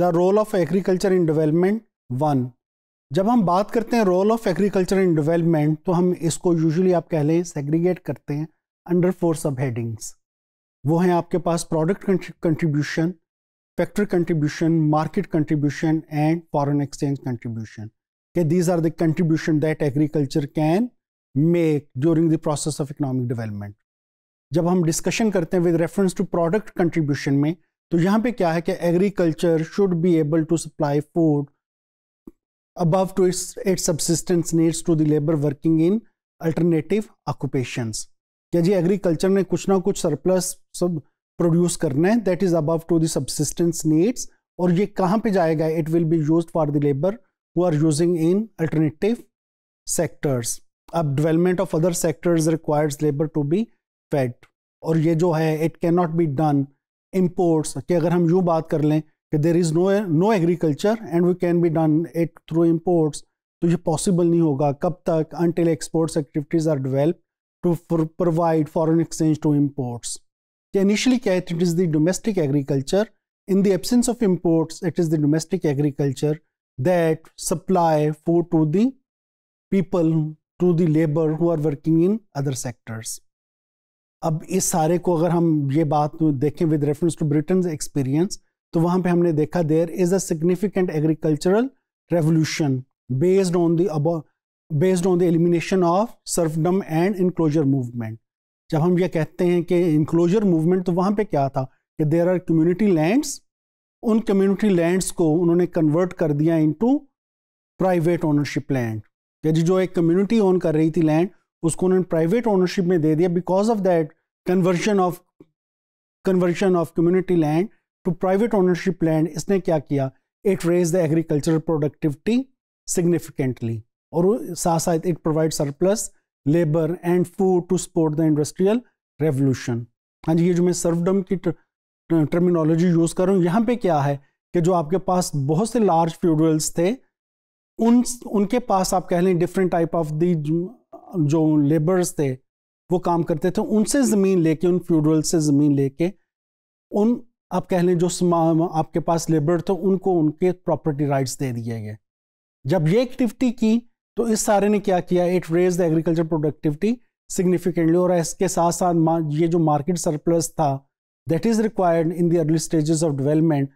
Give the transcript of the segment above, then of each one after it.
The role of agriculture in development one जब हम बात करते हैं role of agriculture in development तो हम इसको यूजुअली आप कह लें सेग्रीगेट करते हैं अंडर फोर सब हेडिंग्स वो हैं आपके पास product contribution factory contribution market contribution and foreign exchange contribution के these are the contribution that agriculture can make during the process of economic development जब हम डिस्कशन करते हैं with reference to product contribution में तो यहाँ पे क्या है कि agriculture should be able to supply food above to its, its subsistence needs to the labor working in alternative क्या जी एग्रीकल्चर ने कुछ ना कुछ सरप्लस सब प्रोड्यूस करना है that is above to the needs और ये कहाँ पे जाएगा it will be use for the labour who are using in alternative sectors अब development of other sectors requires labour to be fed और ये जो है it can not be done imports कि अगर हम यूँ बात कर लें कि there is no no agriculture and we can be done it through imports तो ये पॉसिबल नहीं होगा कब तक until exports activities are develop to provide foreign exchange to imports कि इनिशली क्या it is the domestic agriculture in the absence of imports it is the domestic agriculture that supply food to people to the labour who are working in other sectors अब इस सारे को अगर हम ये बात देखें with reference to Britain experience तो वहाँ पे हमने देखा there is a significant agricultural revolution based on the अब based on the elimination of serfdom and enclosure movement जब हम ये कहते हैं कि इनक्लोजर मूवमेंट तो वहाँ पे क्या था कि देर आर कम्युनिटी लैंड्स उन कम्युनिटी लैंड्स को उन्होंने कन्वर्ट कर दिया इनटू प्राइवेट ओनरशिप लैंड जो एक कम्युनिटी ओन कर रही थी लैंड उसको उन्होंने प्राइवेट ओनरशिप में दे दिया because of that conversion of conversion of community land to private ownership land इसने क्या किया it raise the agricultural productivity significantly और साथ साथ it provide surplus labour and food to support the industrial revolution हाँ जी ये जो मैं सर्वडम की टर्मिनोलॉजी यूज़ कर रहा हूँ यहाँ पे क्या है कि जो आपके पास बहुत से लार्ज फ्यूडल्स थे उन उनके पास आप कह लें डिफरेंट टाइप ऑफ दी जो लेबर्स थे वो काम करते थे उनसे ज़मीन लेके उन फ्यूडरल से ज़मीन लेके उन आप कह लें जो आपके पास लेबर थे उनको उनके प्रॉपर्टी राइट्स दे दिए गए जब ये एक्टिविटी की तो इस सारे ने क्या किया it raise the agriculture productivity significantly और इसके साथ साथ ये जो मार्केट सरप्लस था that is required in the early stages of development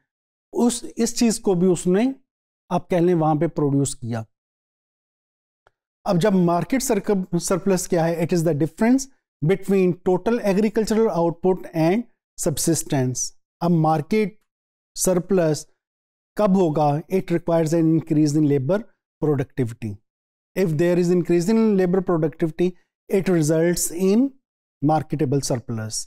उस इस चीज़ को भी उसने आप कह लें वहाँ पर प्रोड्यूस किया अब जब मार्केट सरप्लस क्या है it is the difference between total agricultural output and subsistence अब मार्केट सरप्लस कब होगा it requires an increase in labour productivity if there is increase in labour productivity it results in marketable surplus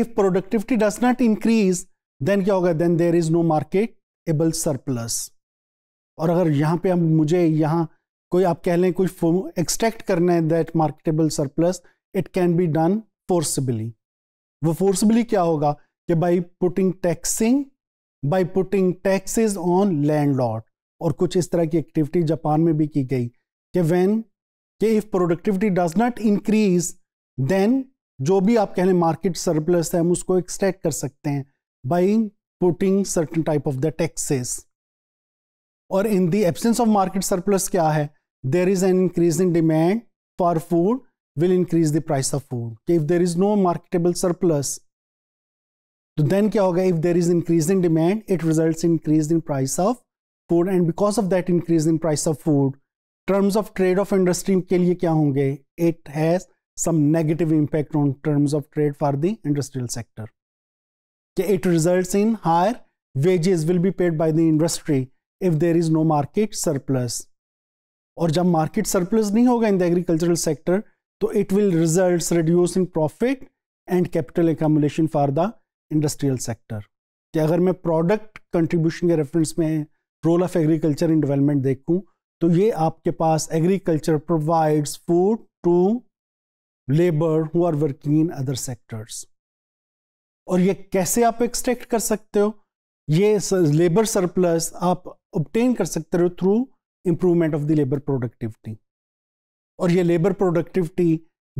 if productivity does not increase then क्या होगा then there is no marketable surplus और अगर यहां पे हम मुझे यहां कोई आप कह लें कुछ एक्सट्रैक्ट करना है that marketable surplus it can be done forcibly वो फोर्सबली क्या होगा कि by putting taxing by putting taxes on land lot और कुछ इस तरह की एक्टिविटी जापान में भी की गई कि वैन कि if productivity does not increase then जो भी आप कह लें मार्केट सरप्लस है हम उसको एक्सट्रैक्ट कर सकते हैं by putting certain type of the taxes और in the absence of market surplus क्या है there is an increase in demand for food will increase the price of food if there is no marketable surplus so then kya hoga? if there is increase in demand it results in increase in price of food and because of that increase in price of food terms of trade of industry ke liye kya honge? it has some negative impact on terms of trade for the industrial sector it results in higher wages will be paid by the industry if there is no market surplus और जब market surplus नहीं होगा in the agricultural sector तो it will result reduce in profit and capital accumulation for the industrial sector कि अगर मैं product contribution के reference में role of agriculture in development देखूं तो ये आपके पास agriculture provides food to labour who are working in other sectors और ये कैसे आप एक्सट्रैक्ट कर सकते हो ये लेबर सरप्लस आप ऑब्टेन कर सकते हो through improvement of the labour productivity और ये labour productivity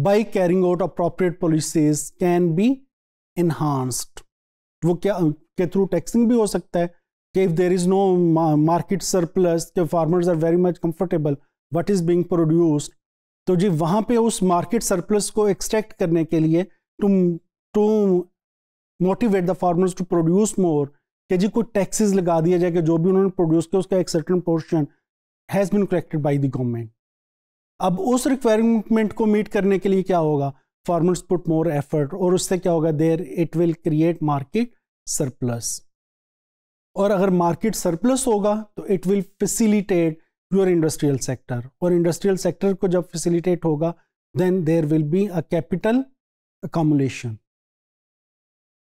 by carrying out appropriate policies can be enhanced. वो क्या के थ्रू टैक्सिंग भी हो सकता है कि if there is no market surplus के farmers are very much comfortable what is being produced तो जी वहां पे उस मार्केट सरप्लस को एक्सट्रैक्ट करने के लिए to to motivate the farmers to produce more के जी कोई टैक्सेस लगा दिया जाए कि जो भी उन्होंने प्रोड्यूस किया उसका एक certain portion has been corrected by the government अब उस रिक्वायरमेंट को मीट करने के लिए क्या होगा फार्मर्स पुट मोर एफर्ट और उससे क्या होगा there it will create market surplus और अगर मार्केट सरप्लस होगा तो it will facilitate your industrial sector और इंडस्ट्रियल सेक्टर को जब फैसिलिटेट होगा then there will be a capital accumulation